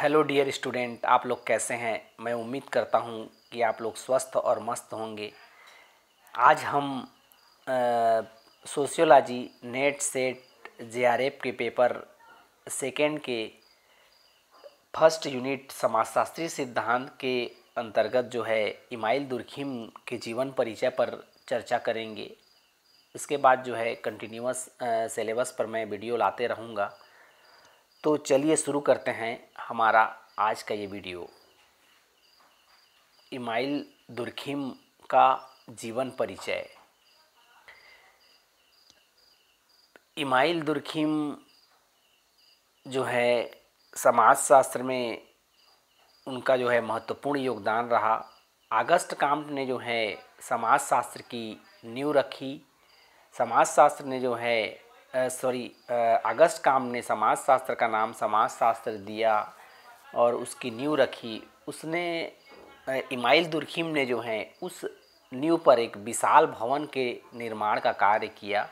hello dear student आप लोग कैसे हैं मैं उम्मीद करता हूं कि आप लोग स्वस्थ और मस्त होंगे आज हम सोशियोलॉजी नेट सेट जे के पेपर सेकेंड के फर्स्ट यूनिट समाजशास्त्री सिद्धांत के अंतर्गत जो है इमाइल दुर्खीम के जीवन परिचय पर चर्चा करेंगे इसके बाद जो है कंटिन्यूस सिलेबस पर मैं वीडियो लाते रहूँगा तो चलिए शुरू करते हैं हमारा आज का ये वीडियो इमाइल दुर्खिम का जीवन परिचय इमाइल दुर्खिम जो है समाजशास्त्र में उनका जो है महत्वपूर्ण योगदान रहा अगस्त काम्प ने जो है समाजशास्त्र की नींव रखी समाजशास्त्र ने जो है सॉरी अगस्त काम ने समाजशास्त्र का नाम समाजशास्त्र दिया और उसकी नींव रखी उसने इमाइल दुरखीम ने जो है उस न्यू पर एक विशाल भवन के निर्माण का कार्य किया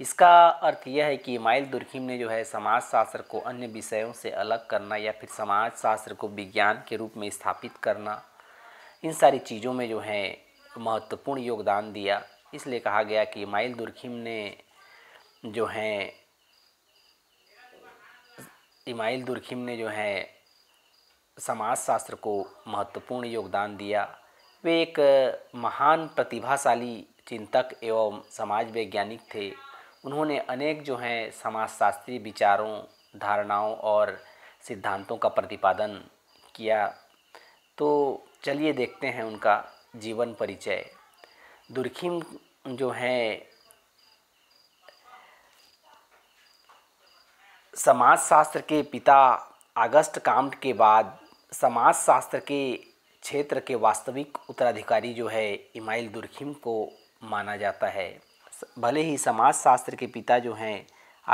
इसका अर्थ यह है कि इमाइल दुरखीम ने जो है समाजशास्त्र को अन्य विषयों से अलग करना या फिर समाजशास्त्र को विज्ञान के रूप में स्थापित करना इन सारी चीज़ों में जो है महत्वपूर्ण योगदान दिया इसलिए कहा गया कि इमाइल दुरखीम ने जो हैं इमाइल दुर्खिम ने जो है शास्त्र को महत्वपूर्ण योगदान दिया वे एक महान प्रतिभाशाली चिंतक एवं समाज वैज्ञानिक थे उन्होंने अनेक जो हैं समाजशास्त्रीय विचारों धारणाओं और सिद्धांतों का प्रतिपादन किया तो चलिए देखते हैं उनका जीवन परिचय दुर्खिम जो हैं समाजशास्त्र के पिता अगस्त काम्ट के बाद समाजशास्त्र के क्षेत्र के वास्तविक उत्तराधिकारी जो है इमाइल दुर्खिम को माना जाता है भले ही समाजशास्त्र के पिता जो हैं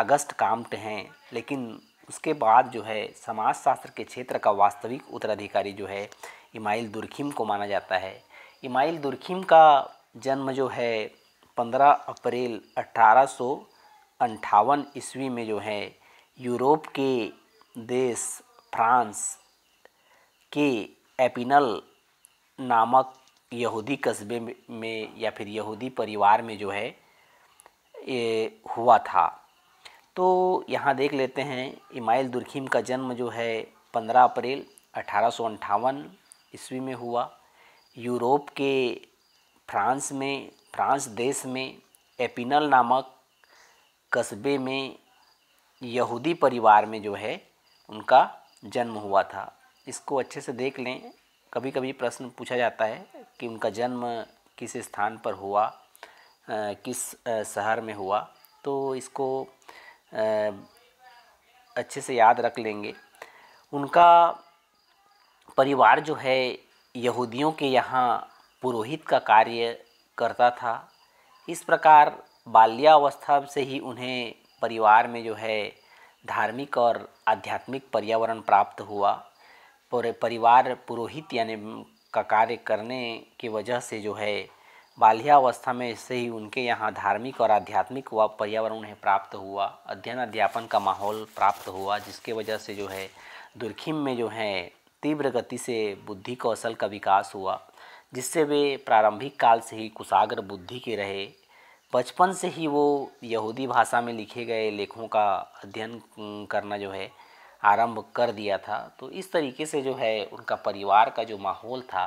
अगस्त काम्ट हैं लेकिन उसके बाद जो है समाजशास्त्र के क्षेत्र का वास्तविक उत्तराधिकारी जो है इमाइल दुर्खिम को माना जाता है इमाइल दुर्खिम का जन्म जो है 15 अप्रैल अठारह ईस्वी में जो है यूरोप के देश फ्रांस के एपिनल नामक यहूदी कस्बे में या फिर यहूदी परिवार में जो है ये हुआ था तो यहाँ देख लेते हैं इमाइल दुर्खीम का जन्म जो है 15 अप्रैल अठारह ईस्वी में हुआ यूरोप के फ्रांस में फ्रांस देश में एपिनल नामक कस्बे में यहूदी परिवार में जो है उनका जन्म हुआ था इसको अच्छे से देख लें कभी कभी प्रश्न पूछा जाता है कि उनका जन्म किस स्थान पर हुआ किस शहर में हुआ तो इसको अच्छे से याद रख लेंगे उनका परिवार जो है यहूदियों के यहाँ पुरोहित का कार्य करता था इस प्रकार बाल्यावस्था से ही उन्हें परिवार में जो है धार्मिक और आध्यात्मिक पर्यावरण प्राप्त हुआ पूरे परिवार पुरोहित यानी का कार्य करने की वजह से जो है बाल्यावस्था में से ही उनके यहाँ धार्मिक और आध्यात्मिक व पर्यावरण उन्हें प्राप्त हुआ अध्ययन अध्यापन का माहौल प्राप्त हुआ जिसके वजह से जो है दुर्खिम में जो है तीव्र गति से बुद्धि कौशल का विकास हुआ जिससे वे प्रारंभिक काल से ही कुशाग्र बुद्धि के रहे बचपन से ही वो यहूदी भाषा में लिखे गए लेखों का अध्ययन करना जो है आरंभ कर दिया था तो इस तरीके से जो है उनका परिवार का जो माहौल था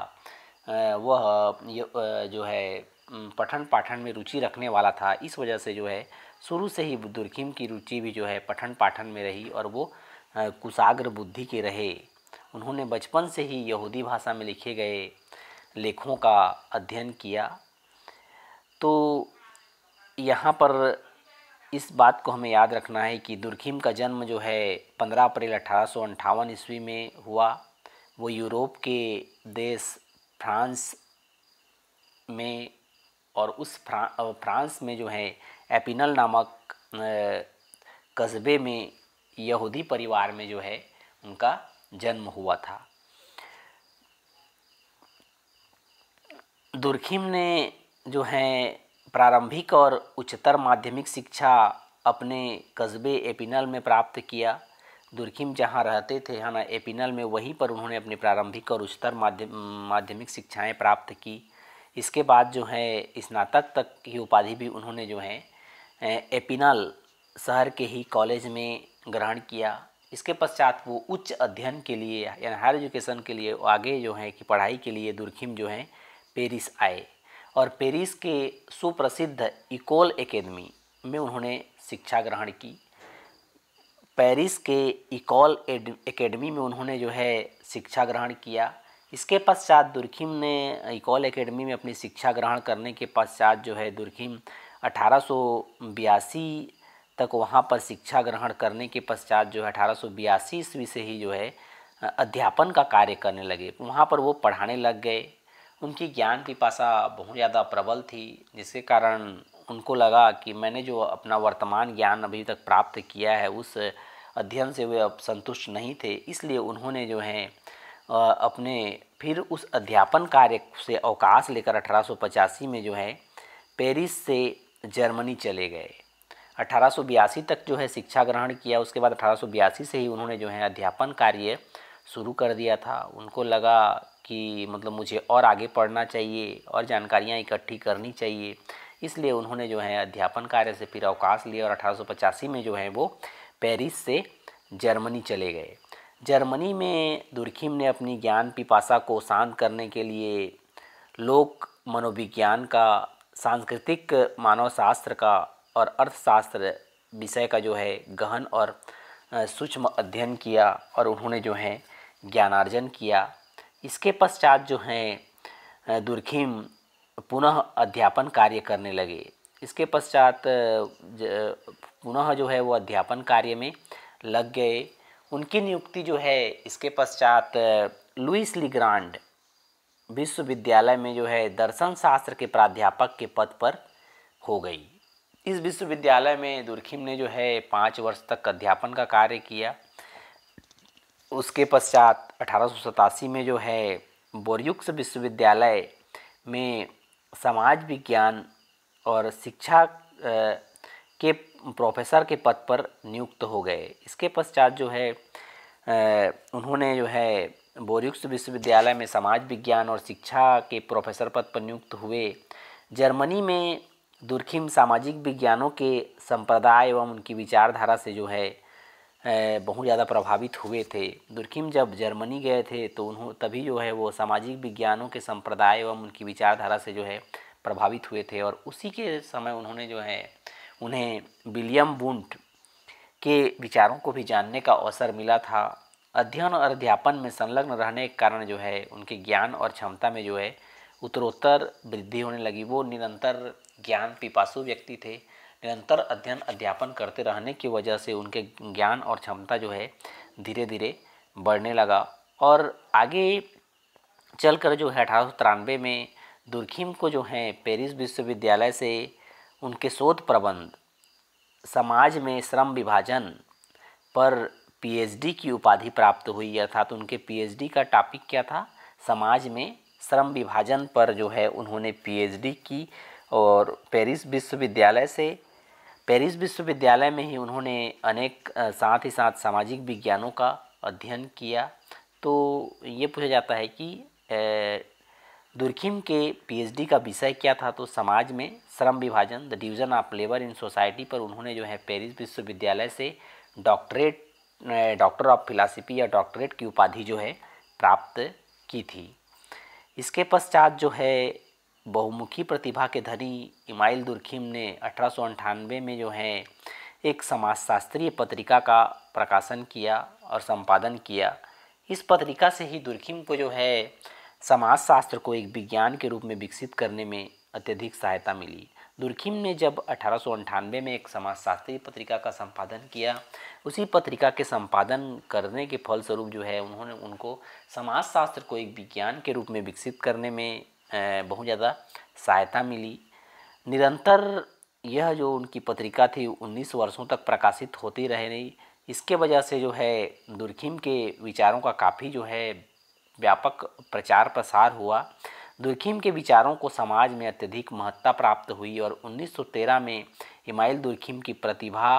वह जो है पठन पाठन में रुचि रखने वाला था इस वजह से जो है शुरू से ही दुर्खिम की रुचि भी जो है पठन पाठन में रही और वो कुशाग्र बुद्धि के रहे उन्होंने बचपन से ही यहूदी भाषा में लिखे गए लेखों का अध्ययन किया तो यहाँ पर इस बात को हमें याद रखना है कि दुर्खीम का जन्म जो है 15 अप्रैल अठारह ईस्वी में हुआ वो यूरोप के देश फ्रांस में और उस फ्रा, फ्रांस में जो है एपिनल नामक कस्बे में यहूदी परिवार में जो है उनका जन्म हुआ था दुर्खीम ने जो है प्रारंभिक और उच्चतर माध्यमिक शिक्षा अपने कस्बे एपिनल में प्राप्त किया दुर्खिम जहाँ रहते थे है ना एपिनल में वहीं पर उन्होंने अपनी प्रारंभिक और उच्चतर माध्यम माध्यमिक शिक्षाएं प्राप्त की इसके बाद जो है स्नातक तक की उपाधि भी उन्होंने जो है एपिनल शहर के ही कॉलेज में ग्रहण किया इसके पश्चात वो उच्च अध्ययन के लिए यानी हायर एजुकेशन के लिए आगे जो है कि पढ़ाई के लिए दुर्खिम जो है पेरिस आए और पेरिस के सुप्रसिद्ध इकोल एकेडमी में उन्होंने शिक्षा ग्रहण की पेरिस के इकोल एकेडमी में उन्होंने जो है शिक्षा ग्रहण किया इसके पश्चात दुर्खिम ने इकॉल एकेडमी में अपनी शिक्षा ग्रहण करने के पश्चात जो है दुर्खिम अठारह तक वहाँ पर शिक्षा ग्रहण करने के पश्चात जो है अठारह ईस्वी से ही जो है अध्यापन का कार्य करने लगे वहाँ पर वो पढ़ाने लग गए उनकी ज्ञान पिपासा बहुत ज़्यादा प्रबल थी जिसके कारण उनको लगा कि मैंने जो अपना वर्तमान ज्ञान अभी तक प्राप्त किया है उस अध्ययन से वे अब संतुष्ट नहीं थे इसलिए उन्होंने जो है अपने फिर उस अध्यापन कार्य से अवकाश लेकर अठारह में जो है पेरिस से जर्मनी चले गए अठारह तक जो है शिक्षा ग्रहण किया उसके बाद अठारह से ही उन्होंने जो है अध्यापन कार्य शुरू कर दिया था उनको लगा कि मतलब मुझे और आगे पढ़ना चाहिए और जानकारियाँ इकट्ठी करनी चाहिए इसलिए उन्होंने जो है अध्यापन कार्य से फिर अवकाश लिया और अठारह में जो है वो पेरिस से जर्मनी चले गए जर्मनी में दुर्खिम ने अपनी ज्ञान पिपासा को शांत करने के लिए लोक मनोविज्ञान का सांस्कृतिक मानव शास्त्र का और अर्थशास्त्र विषय का जो है गहन और सूक्ष्म अध्ययन किया और उन्होंने जो है ज्ञानार्जन किया इसके पश्चात जो हैं दुर्खिम पुनः अध्यापन कार्य करने लगे इसके पश्चात पुनः जो है वो अध्यापन कार्य में लग गए उनकी नियुक्ति जो है इसके पश्चात लुइस लिग्रांड विश्वविद्यालय में जो है दर्शन शास्त्र के प्राध्यापक के पद पर हो गई इस विश्वविद्यालय में दुर्खिम ने जो है पाँच वर्ष तक अध्यापन का कार्य किया उसके पश्चात अठारह में जो है बोरयुक्स विश्वविद्यालय में समाज विज्ञान और शिक्षा के प्रोफेसर के पद पर नियुक्त हो गए इसके पश्चात जो है उन्होंने जो है बोरयुक्स विश्वविद्यालय में समाज विज्ञान और शिक्षा के प्रोफेसर पद पर नियुक्त हुए जर्मनी में दुर्खिम सामाजिक विज्ञानों के संप्रदाय एवं उनकी विचारधारा से जो है बहुत ज़्यादा प्रभावित हुए थे दुर्किम जब जर्मनी गए थे तो उन्होंने तभी जो है वो सामाजिक विज्ञानों के संप्रदाय एवं उनकी विचारधारा से जो है प्रभावित हुए थे और उसी के समय उन्होंने जो है उन्हें विलियम बुंट के विचारों को भी जानने का अवसर मिला था अध्ययन और अध्यापन में संलग्न रहने के कारण जो है उनके ज्ञान और क्षमता में जो है उत्तरोत्तर वृद्धि होने लगी वो निरंतर ज्ञान पिपासु व्यक्ति थे निरंतर अध्ययन अध्यापन करते रहने की वजह से उनके ज्ञान और क्षमता जो है धीरे धीरे बढ़ने लगा और आगे चल कर जो है अठारह में दुर्खीम को जो है पेरिस विश्वविद्यालय से उनके शोध प्रबंध समाज में श्रम विभाजन पर पीएचडी की उपाधि प्राप्त हुई अर्थात उनके पीएचडी का टॉपिक क्या था समाज में श्रम विभाजन पर जो है उन्होंने पीएचडी की और पेरिस विश्वविद्यालय से पेरिस विश्वविद्यालय में ही उन्होंने अनेक साथ ही साथ सामाजिक विज्ञानों का अध्ययन किया तो ये पूछा जाता है कि दुर्खिम के पीएचडी का विषय क्या था तो समाज में श्रम विभाजन the division of labour in society पर उन्होंने जो है पेरिस विश्वविद्यालय से डॉक्टरेट डॉक्टर ऑफ फिलासफी या डॉक्टरेट की उपाधि जो है प्राप्त की थी इसके पश्चात जो है बहुमुखी प्रतिभा के धनी इमाइल दुर्खीम ने अठारह में जो है एक समाजशास्त्रीय पत्रिका का प्रकाशन किया और संपादन किया इस पत्रिका से ही दुर्खीम को जो है समाजशास्त्र को एक विज्ञान के रूप में विकसित करने में अत्यधिक सहायता मिली दुर्खीम ने जब अठारह में एक समाजशास्त्रीय पत्रिका का संपादन किया उसी पत्रिका के संपादन करने के फलस्वरूप जो है उन्होंने उनको समाजशास्त्र को एक विज्ञान के रूप में विकसित करने में बहुत ज़्यादा सहायता मिली निरंतर यह जो उनकी पत्रिका थी 19 वर्षों तक प्रकाशित होती रह रही इसके वजह से जो है दुर्खिम के विचारों का काफ़ी जो है व्यापक प्रचार प्रसार हुआ दुर्खिम के विचारों को समाज में अत्यधिक महत्ता प्राप्त हुई और 1913 में इमाइल दुर्खिम की प्रतिभा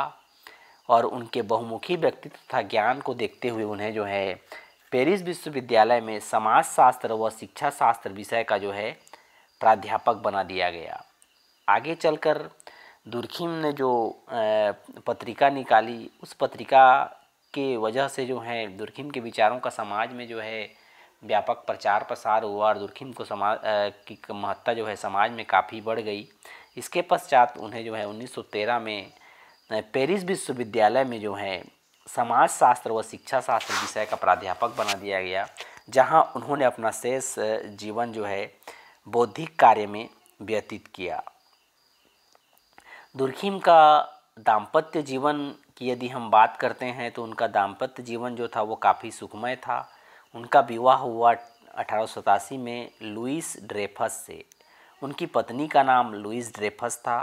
और उनके बहुमुखी व्यक्तित्व तथा ज्ञान को देखते हुए उन्हें जो है पेरिस विश्वविद्यालय में समाज शास्त्र व शिक्षा शास्त्र विषय का जो है प्राध्यापक बना दिया गया आगे चलकर दुर्खिम ने जो पत्रिका निकाली उस पत्रिका के वजह से जो है दुर्खिम के विचारों का समाज में जो है व्यापक प्रचार प्रसार हुआ और दुर्खिम को समाज की महत्ता जो है समाज में काफ़ी बढ़ गई इसके पश्चात उन्हें जो है 1913 में पेरिस विश्वविद्यालय में जो है समाज शास्त्र व शिक्षा शास्त्र विषय का प्राध्यापक बना दिया गया जहां उन्होंने अपना शेष जीवन जो है बौद्धिक कार्य में व्यतीत किया दुर्खीम का दाम्पत्य जीवन की यदि हम बात करते हैं तो उनका दाम्पत्य जीवन जो था वो काफ़ी सुखमय था उनका विवाह हुआ अठारह में लुइस ड्रेफस से उनकी पत्नी का नाम लुइस ड्रेफस था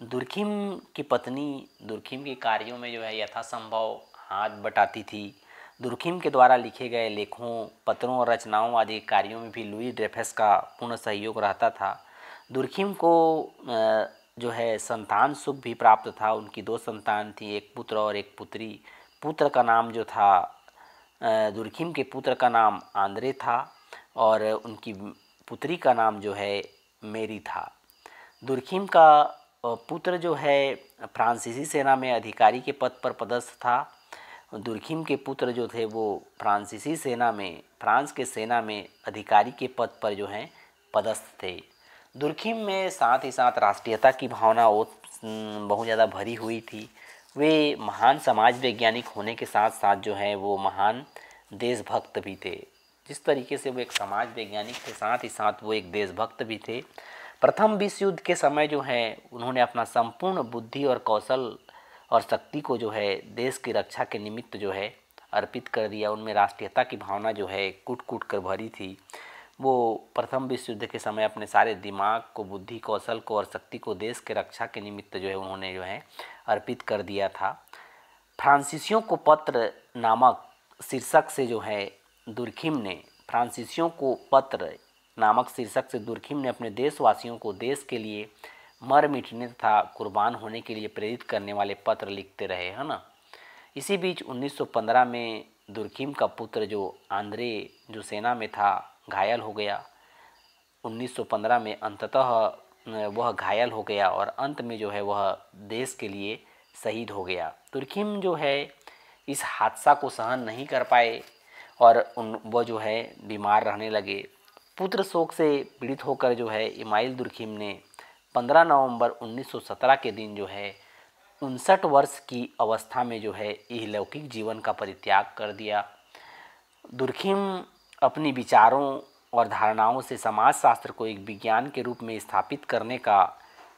दुर्खिम की पत्नी दुर्खिम के कार्यों में जो है यथासंभव हाथ बटाती थी दुर्खिम के द्वारा लिखे गए लेखों पत्रों और रचनाओं आदि कार्यों में भी लुई ड्रेफेस का पूर्ण सहयोग रहता था दुर्खिम को जो है संतान सुख भी प्राप्त था उनकी दो संतान थी एक पुत्र और एक पुत्री पुत्र का नाम जो था दुर्खिम के पुत्र का नाम आंद्रे था और उनकी पुत्री का नाम जो है मेरी था दुर्खिम का पुत्र जो है फ्रांसीसी सेना में अधिकारी के पद पर पदस्थ था दुर्खिम के पुत्र जो थे वो फ्रांसीसी सेना में फ्रांस के सेना में अधिकारी के पद पर जो हैं पदस्थ थे दुर्खिम में साथ ही साथ राष्ट्रीयता की भावना और बहुत ज़्यादा भरी हुई थी वे महान समाज वैज्ञानिक होने के साथ साथ जो हैं वो महान देशभक्त भी थे जिस तरीके से वो एक समाज वैज्ञानिक थे साथ ही साथ वो एक देशभक्त भी थे प्रथम विश्व युद्ध के समय जो है उन्होंने अपना संपूर्ण बुद्धि और कौशल और शक्ति को जो है देश की रक्षा के निमित्त जो है अर्पित कर दिया उनमें राष्ट्रीयता की भावना जो है कूट कूट कर भरी थी वो प्रथम विश्व युद्ध के समय अपने सारे दिमाग को बुद्धि कौशल को और शक्ति को देश के रक्षा के निमित्त जो है उन्होंने जो है अर्पित कर दिया था फ्रांसीसियों को पत्र नामक शीर्षक से जो है दुर्खिम ने फ्रांसीसियों को पत्र नामक शीर्षक से दुर्खिम ने अपने देशवासियों को देश के लिए मर मिटने तथा कुर्बान होने के लिए प्रेरित करने वाले पत्र लिखते रहे है ना इसी बीच 1915 में दुर्खिम का पुत्र जो आंद्रे जो सेना में था घायल हो गया 1915 में अंततः वह घायल हो गया और अंत में जो है वह देश के लिए शहीद हो गया तुर्खिम जो है इस हादसा को सहन नहीं कर पाए और उन वह जो है बीमार रहने लगे पुत्र शोक से पीड़ित होकर जो है इमाइल दुरखीम ने 15 नवंबर 1917 के दिन जो है उनसठ वर्ष की अवस्था में जो है यह लौकिक जीवन का परित्याग कर दिया दुर्खीम अपनी विचारों और धारणाओं से समाजशास्त्र को एक विज्ञान के रूप में स्थापित करने का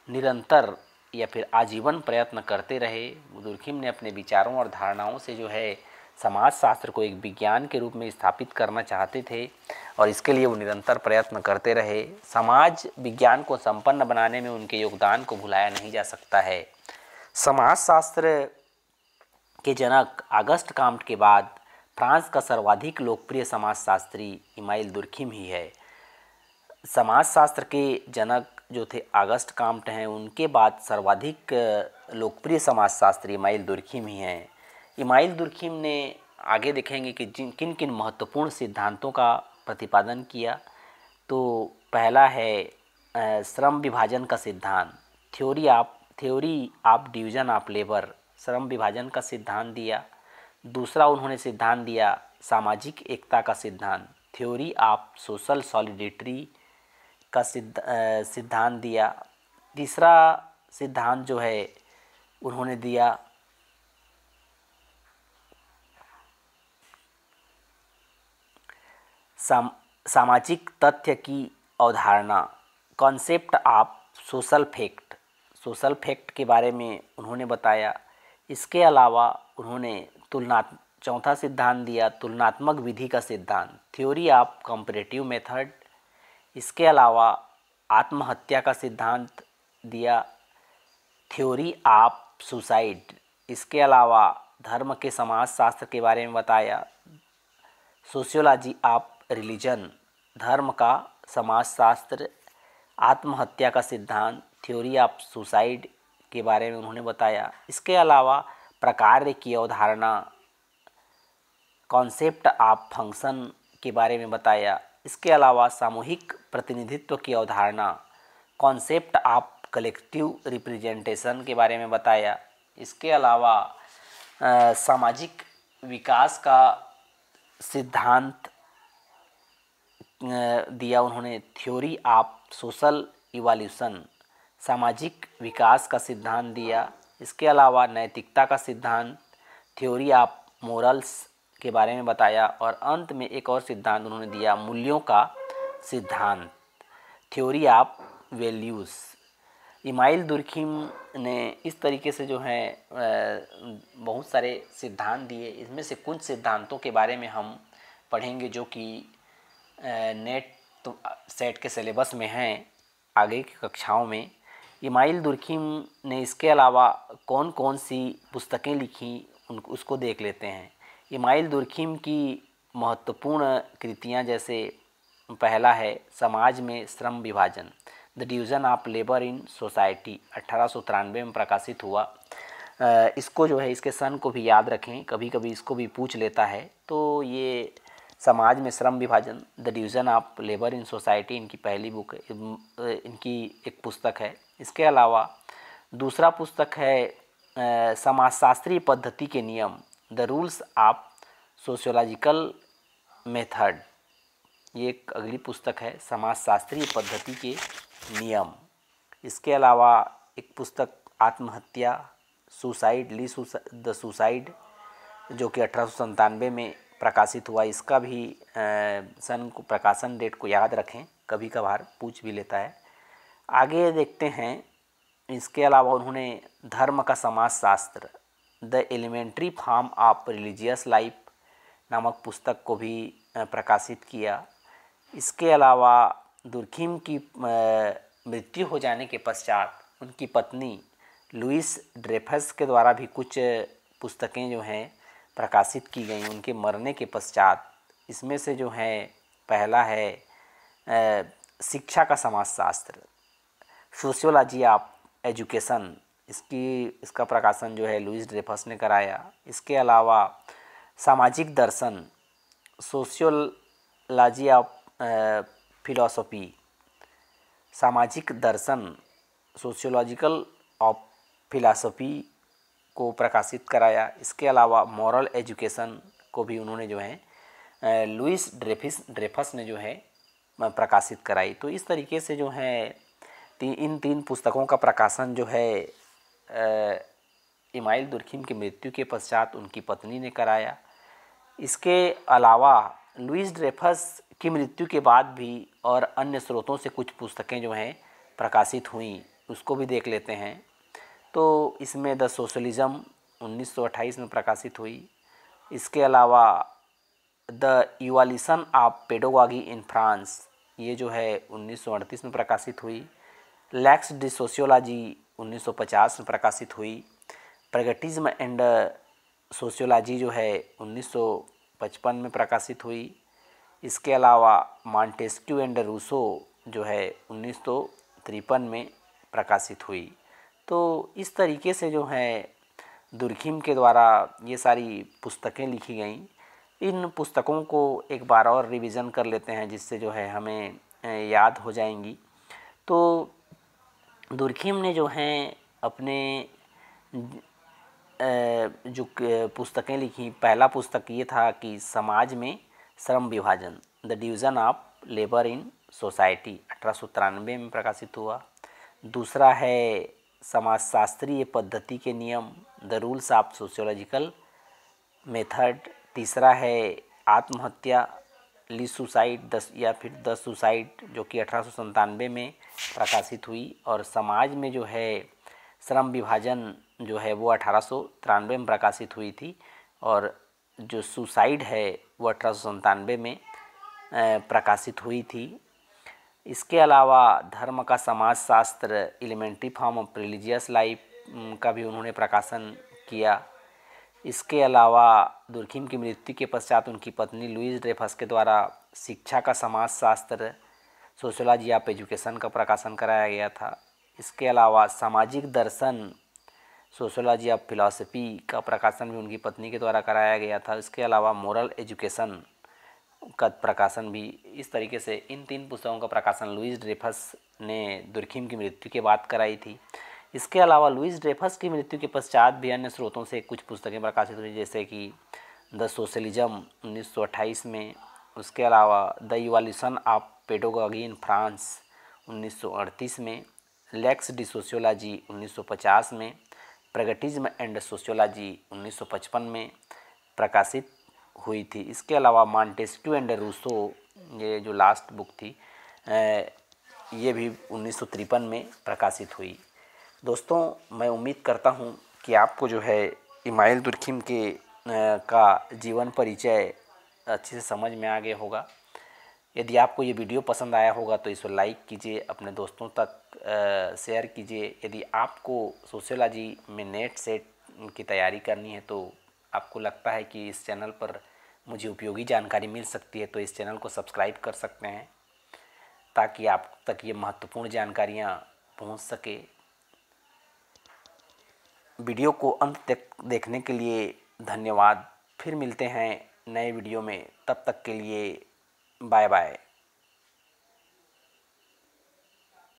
निरंतर या फिर आजीवन प्रयत्न करते रहे दुर्खीम ने अपने विचारों और धारणाओं से जो है समाजशास्त्र को एक विज्ञान के रूप में स्थापित करना चाहते थे और इसके लिए वो निरंतर प्रयत्न करते रहे समाज विज्ञान को संपन्न बनाने में उनके योगदान को भुलाया नहीं जा सकता है समाजशास्त्र के जनक अगस्त काम्ट के बाद फ्रांस का सर्वाधिक लोकप्रिय समाजशास्त्री इमाइल दुर्खिम ही है समाजशास्त्र के जनक जो थे अगस्त काम्ट हैं उनके बाद सर्वाधिक लोकप्रिय समाजशास्त्री इमाइल दुर्खिम ही हैं इमाइल दुर्खीम ने आगे देखेंगे कि जिन किन किन महत्वपूर्ण सिद्धांतों का प्रतिपादन किया तो पहला है श्रम विभाजन का सिद्धांत थ्योरी आप थ्योरी आप डिवीज़न ऑफ लेबर श्रम विभाजन का सिद्धांत दिया दूसरा उन्होंने सिद्धांत दिया सामाजिक एकता का सिद्धांत थ्योरी आप सोशल सॉलिडिटरी का सिद्ध सिद्धांत दिया तीसरा सिद्धांत जो है उन्होंने दिया साम, सामाजिक तथ्य की अवधारणा concept of social fact social fact के बारे में उन्होंने बताया इसके अलावा उन्होंने तुलना चौथा सिद्धांत दिया तुलनात्मक विधि का सिद्धांत थ्योरी ऑफ कंपरेटिव मेथड इसके अलावा आत्महत्या का सिद्धांत दिया थ्योरी ऑफ सुसाइड इसके अलावा धर्म के समाजशास्त्र के बारे में बताया सोशियोलॉजी ऑफ रिलीजन धर्म का समाजशास्त्र आत्महत्या का सिद्धांत थ्योरी ऑफ सुसाइड के बारे में उन्होंने बताया इसके अलावा प्रकार की अवधारणा कॉन्सेप्ट ऑफ फंक्शन के बारे में बताया इसके अलावा सामूहिक प्रतिनिधित्व की अवधारणा कॉन्सेप्ट ऑफ कलेक्टिव रिप्रेजेंटेशन के बारे में बताया इसके अलावा सामाजिक विकास का सिद्धांत दिया उन्होंने थ्योरी ऑफ सोशल इवाल्यूशन सामाजिक विकास का सिद्धांत दिया इसके अलावा नैतिकता का सिद्धांत थ्योरी ऑफ मोरल्स के बारे में बताया और अंत में एक और सिद्धांत उन्होंने दिया मूल्यों का सिद्धांत theory of values Emile Durkheim ने इस तरीके से जो है बहुत सारे सिद्धांत दिए इसमें से कुछ सिद्धांतों के बारे में हम पढ़ेंगे जो कि नेट तो सेट के सिलेबस में हैं आगे की कक्षाओं में इमाइल दुर्खीम ने इसके अलावा कौन कौन सी पुस्तकें लिखी उन उसको देख लेते हैं इमाइल दुर्खीम की महत्वपूर्ण कृतियां जैसे पहला है समाज में श्रम विभाजन the division of labour in society अठारह में प्रकाशित हुआ इसको जो है इसके सन को भी याद रखें कभी कभी इसको भी पूछ लेता है तो ये समाज में श्रम विभाजन the division of labour in society इनकी पहली बुक इनकी एक पुस्तक है इसके अलावा दूसरा पुस्तक है समाजशास्त्रीय पद्धति के नियम the rules of sociological method ये एक अगली पुस्तक है समाजशास्त्रीय पद्धति के नियम इसके अलावा एक पुस्तक आत्महत्या सुसाइड ली सुसा द सुसाइड जो कि अठारह में प्रकाशित हुआ इसका भी सन को प्रकाशन डेट को याद रखें कभी कभार पूछ भी लेता है आगे देखते हैं इसके अलावा उन्होंने धर्म का समाज शास्त्र the elementary form of religious life नामक पुस्तक को भी प्रकाशित किया इसके अलावा दुर्खीम की मृत्यु हो जाने के पश्चात उनकी पत्नी लुइस ड्रेफस के द्वारा भी कुछ पुस्तकें जो हैं प्रकाशित की गई उनके मरने के पश्चात इसमें से जो है पहला है शिक्षा का समाजशास्त्र सोशियोलॉजी ऑफ एजुकेशन इसकी इसका प्रकाशन जो है लुइस ड्रेफस ने कराया इसके अलावा सामाजिक दर्शन सोशियोलॉजी ऑफ फिलोसफी सामाजिक दर्शन सोशियोलॉजिकल ऑफ फिलासफी को प्रकाशित कराया इसके अलावा मॉरल एजुकेशन को भी उन्होंने जो है लुइस ड्रेफिस ड्रेफस ने जो है प्रकाशित कराई तो इस तरीके से जो है ती, इन तीन पुस्तकों का प्रकाशन जो है इमाइल दुरखीम की मृत्यु के पश्चात उनकी पत्नी ने कराया इसके अलावा लुइस ड्रेफस की मृत्यु के बाद भी और अन्य स्रोतों से कुछ पुस्तकें जो हैं प्रकाशित हुई उसको भी देख लेते हैं तो इसमें द सोशलिज़म 1928 में प्रकाशित हुई इसके अलावा the evolution of pedagogy in France ये जो है उन्नीस में प्रकाशित हुई लैक्स डी सोशियोलॉजी 1950 में प्रकाशित हुई प्रगटिज्म एंड सोशियोलॉजी जो है 1955 में प्रकाशित हुई इसके अलावा मॉन्टेस्क्यू एंड रूसो जो है उन्नीस में प्रकाशित हुई तो इस तरीके से जो है दुर्खिम के द्वारा ये सारी पुस्तकें लिखी गई इन पुस्तकों को एक बार और रिवीजन कर लेते हैं जिससे जो है हमें याद हो जाएंगी तो दुर्खिम ने जो हैं अपने जो पुस्तकें लिखी पहला पुस्तक ये था कि समाज में श्रम विभाजन the division of labour in society अठारह में प्रकाशित हुआ दूसरा है समाजशास्त्रीय पद्धति के नियम the rules of sociological method तीसरा है आत्महत्या ली सुसाइड दस या फिर द सुसाइड जो कि अठारह में प्रकाशित हुई और समाज में जो है श्रम विभाजन जो है वो अठारह में प्रकाशित हुई थी और जो सुसाइड है वो अठारह में प्रकाशित हुई थी इसके अलावा धर्म का समाज शास्त्र elementary form of religious life का भी उन्होंने प्रकाशन किया इसके अलावा दुर्खिम की मृत्यु के पश्चात उनकी पत्नी लुइस ड्रेफस के द्वारा शिक्षा का समाज शास्त्र सोशोलॉजी ऑफ एजुकेशन का प्रकाशन कराया गया था इसके अलावा सामाजिक दर्शन सोशोलॉजी ऑफ फिलासफी का प्रकाशन भी उनकी पत्नी के द्वारा कराया गया था इसके अलावा मॉरल एजुकेशन का प्रकाशन भी इस तरीके से इन तीन पुस्तकों का प्रकाशन लुइस ड्रेफस ने दुर्खीम की मृत्यु के बाद कराई थी इसके अलावा लुइस ड्रेफस की मृत्यु के पश्चात भी अन्य स्रोतों से कुछ पुस्तकें प्रकाशित हुई जैसे कि द सोशलिज्म 1928 में उसके अलावा the evolution of pedagogy in France 1938 में लेक्स डी सोशियोलॉजी 1950 में प्रगटिज्म एंड सोशियोलॉजी 1955 में प्रकाशित हुई थी इसके अलावा मांटेस्क्यू एंड रूसो ये जो लास्ट बुक थी ये भी उन्नीस में प्रकाशित हुई दोस्तों मैं उम्मीद करता हूँ कि आपको जो है इमाइल दुर्खिम के का जीवन परिचय अच्छे से समझ में आ गया होगा यदि आपको ये वीडियो पसंद आया होगा तो इसे लाइक कीजिए अपने दोस्तों तक शेयर कीजिए यदि आपको सोशियोलॉजी में नेट सेट की तैयारी करनी है तो आपको लगता है कि इस चैनल पर मुझे उपयोगी जानकारी मिल सकती है तो इस चैनल को सब्सक्राइब कर सकते हैं ताकि आप तक ये महत्वपूर्ण जानकारियाँ पहुँच सके वीडियो को अंत तक देखने के लिए धन्यवाद फिर मिलते हैं नए वीडियो में तब तक के लिए बाय बाय